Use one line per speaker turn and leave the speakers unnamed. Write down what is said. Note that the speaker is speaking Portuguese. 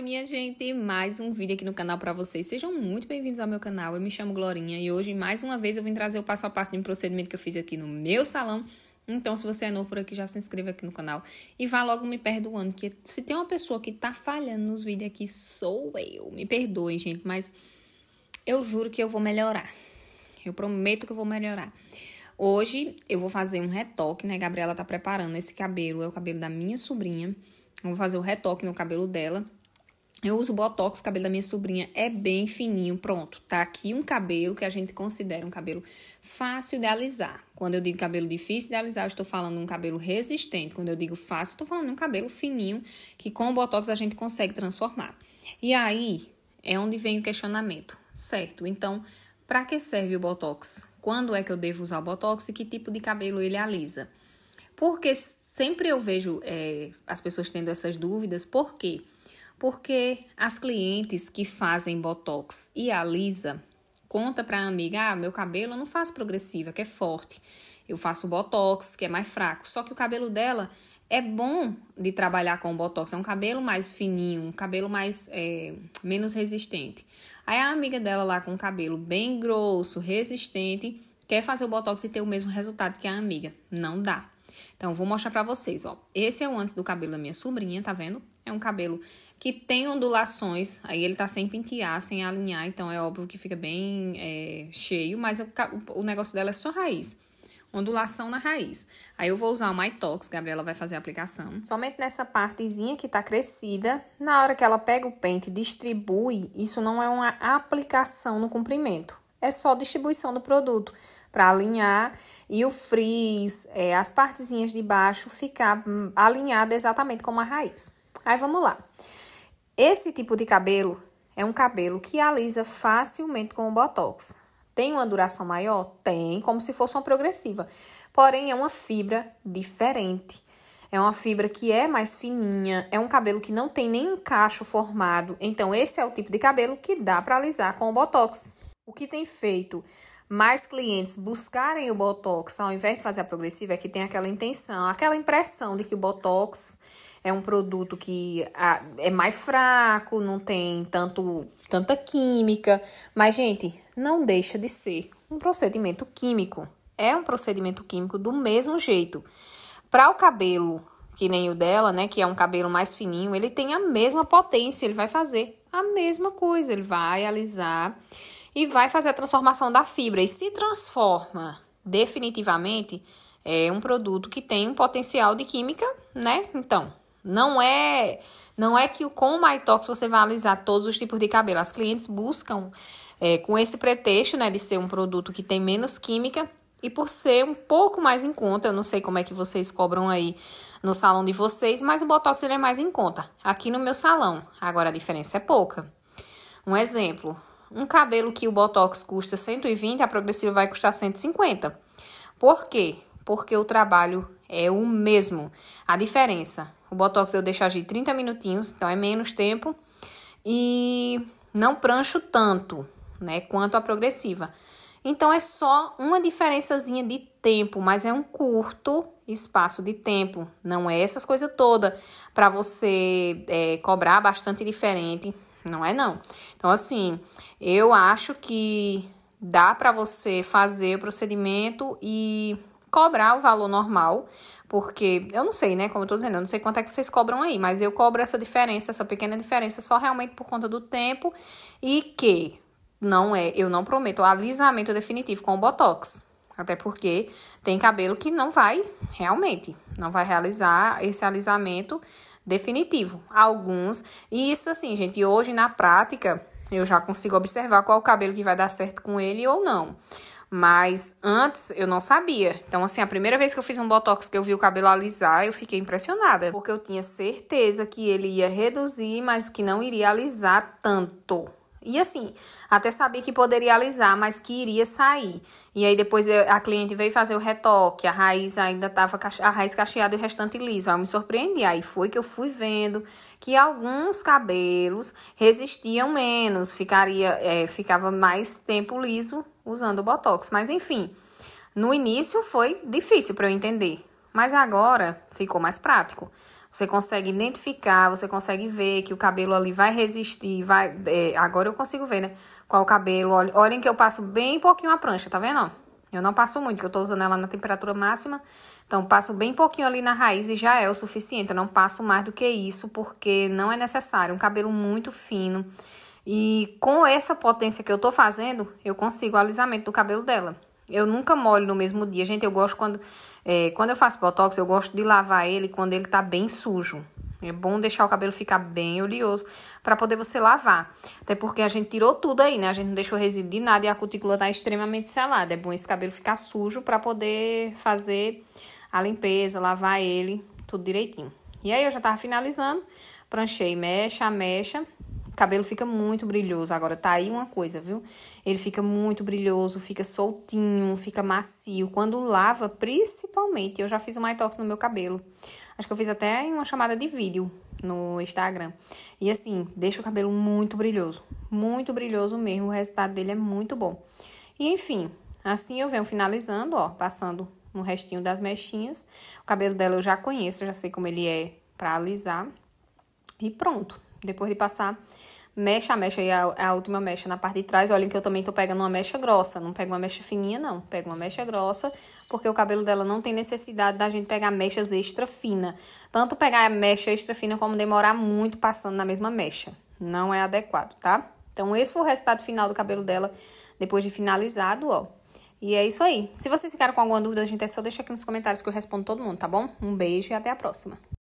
Oi minha gente, mais um vídeo aqui no canal para vocês. Sejam muito bem-vindos ao meu canal. Eu me chamo Glorinha e hoje mais uma vez eu vim trazer o passo a passo de um procedimento que eu fiz aqui no meu salão. Então, se você é novo por aqui, já se inscreva aqui no canal e vá logo me perdoando, que se tem uma pessoa que tá falhando nos vídeos aqui, sou eu. Me perdoem, gente, mas eu juro que eu vou melhorar. Eu prometo que eu vou melhorar. Hoje eu vou fazer um retoque, né? Gabriela tá preparando esse cabelo, é o cabelo da minha sobrinha. Eu vou fazer o retoque no cabelo dela eu uso botox, o cabelo da minha sobrinha é bem fininho, pronto. Tá aqui um cabelo que a gente considera um cabelo fácil de alisar. Quando eu digo cabelo difícil de alisar, eu estou falando um cabelo resistente. Quando eu digo fácil, eu estou falando um cabelo fininho que com o botox a gente consegue transformar. E aí é onde vem o questionamento, certo? Então, para que serve o botox? Quando é que eu devo usar o botox e que tipo de cabelo ele alisa? Porque sempre eu vejo é, as pessoas tendo essas dúvidas, por quê? Porque porque as clientes que fazem botox e alisa conta para a amiga: "Ah, meu cabelo eu não faço progressiva, que é forte. Eu faço botox, que é mais fraco". Só que o cabelo dela é bom de trabalhar com botox, é um cabelo mais fininho, um cabelo mais é, menos resistente. Aí a amiga dela lá com o cabelo bem grosso, resistente, quer fazer o botox e ter o mesmo resultado que a amiga. Não dá. Então, vou mostrar pra vocês, ó. Esse é o antes do cabelo da minha sobrinha, tá vendo? É um cabelo que tem ondulações, aí ele tá sem pentear, sem alinhar, então é óbvio que fica bem é, cheio, mas o, o negócio dela é só raiz ondulação na raiz. Aí eu vou usar o MyTox, Gabriela vai fazer a aplicação. Somente nessa partezinha que tá crescida, na hora que ela pega o pente e distribui, isso não é uma aplicação no comprimento, é só distribuição do produto para alinhar e o frizz, é, as partezinhas de baixo ficar alinhada exatamente como a raiz. Aí vamos lá. Esse tipo de cabelo é um cabelo que alisa facilmente com o botox. Tem uma duração maior? Tem, como se fosse uma progressiva. Porém, é uma fibra diferente. É uma fibra que é mais fininha, é um cabelo que não tem nenhum cacho formado. Então, esse é o tipo de cabelo que dá para alisar com o botox. O que tem feito mais clientes buscarem o Botox ao invés de fazer a progressiva, é que tem aquela intenção, aquela impressão de que o Botox é um produto que é mais fraco, não tem tanto, tanta química. Mas, gente, não deixa de ser um procedimento químico. É um procedimento químico do mesmo jeito. Para o cabelo, que nem o dela, né, que é um cabelo mais fininho, ele tem a mesma potência, ele vai fazer a mesma coisa, ele vai alisar e vai fazer a transformação da fibra e se transforma definitivamente é um produto que tem um potencial de química, né? Então, não é não é que com o MyTox você vai alisar todos os tipos de cabelo. As clientes buscam é, com esse pretexto, né, de ser um produto que tem menos química e por ser um pouco mais em conta. Eu não sei como é que vocês cobram aí no salão de vocês, mas o Botox ele é mais em conta. Aqui no meu salão, agora a diferença é pouca. Um exemplo, um cabelo que o Botox custa 120, a progressiva vai custar 150. Por quê? Porque o trabalho é o mesmo. A diferença, o Botox eu deixo agir 30 minutinhos, então é menos tempo. E não prancho tanto, né, quanto a progressiva. Então é só uma diferençazinha de tempo, mas é um curto espaço de tempo. Não é essas coisas todas para você é, cobrar bastante diferente. Não é não. Então, assim, eu acho que dá para você fazer o procedimento e cobrar o valor normal, porque eu não sei, né? Como eu tô dizendo, eu não sei quanto é que vocês cobram aí, mas eu cobro essa diferença, essa pequena diferença, só realmente por conta do tempo e que não é, eu não prometo alisamento definitivo com o botox. Até porque tem cabelo que não vai realmente, não vai realizar esse alisamento definitivo. Alguns, e isso assim, gente, hoje na prática, eu já consigo observar qual o cabelo que vai dar certo com ele ou não. Mas antes eu não sabia. Então, assim, a primeira vez que eu fiz um botox que eu vi o cabelo alisar, eu fiquei impressionada. Porque eu tinha certeza que ele ia reduzir, mas que não iria alisar tanto. E assim, até sabia que poderia alisar, mas que iria sair. E aí depois a cliente veio fazer o retoque, a raiz ainda estava a raiz cacheada e o restante liso. Aí eu me surpreendi. Aí foi que eu fui vendo que alguns cabelos resistiam menos, ficaria é, ficava mais tempo liso usando o botox. Mas enfim, no início foi difícil para eu entender, mas agora ficou mais prático. Você consegue identificar, você consegue ver que o cabelo ali vai resistir, vai. É, agora eu consigo ver, né? Qual o cabelo. Olhem que eu passo bem pouquinho a prancha, tá vendo? Eu não passo muito, porque eu tô usando ela na temperatura máxima. Então, passo bem pouquinho ali na raiz e já é o suficiente. Eu não passo mais do que isso, porque não é necessário. Um cabelo muito fino. E com essa potência que eu tô fazendo, eu consigo o alisamento do cabelo dela. Eu nunca molho no mesmo dia. Gente, eu gosto quando. É, quando eu faço botox, eu gosto de lavar ele quando ele tá bem sujo. É bom deixar o cabelo ficar bem oleoso para poder você lavar. Até porque a gente tirou tudo aí, né? A gente não deixou resíduo de nada e a cutícula tá extremamente selada. É bom esse cabelo ficar sujo para poder fazer a limpeza, lavar ele, tudo direitinho. E aí eu já tava finalizando, pranchei mecha, mecha cabelo fica muito brilhoso. Agora, tá aí uma coisa, viu? Ele fica muito brilhoso, fica soltinho, fica macio. Quando lava, principalmente, eu já fiz um Mytox no meu cabelo. Acho que eu fiz até uma chamada de vídeo no Instagram. E assim, deixa o cabelo muito brilhoso. Muito brilhoso mesmo. O resultado dele é muito bom. E enfim, assim eu venho finalizando, ó, passando no restinho das mechinhas. O cabelo dela eu já conheço, já sei como ele é pra alisar. E pronto. Depois de passar mecha a mecha e é a, é a, última mecha na parte de trás. Olhem que eu também tô pegando uma mecha grossa, não pego uma mecha fininha, não. Pego uma mecha grossa, porque o cabelo dela não tem necessidade da gente pegar mechas extra fina. Tanto pegar a mecha extra fina como demorar muito passando na mesma mecha. Não é adequado, tá? Então, esse foi o resultado final do cabelo dela, depois de finalizado, ó. E é isso aí. Se vocês ficaram com alguma dúvida, gente, é só deixar aqui nos comentários que eu respondo todo mundo, tá bom? Um beijo e até a próxima.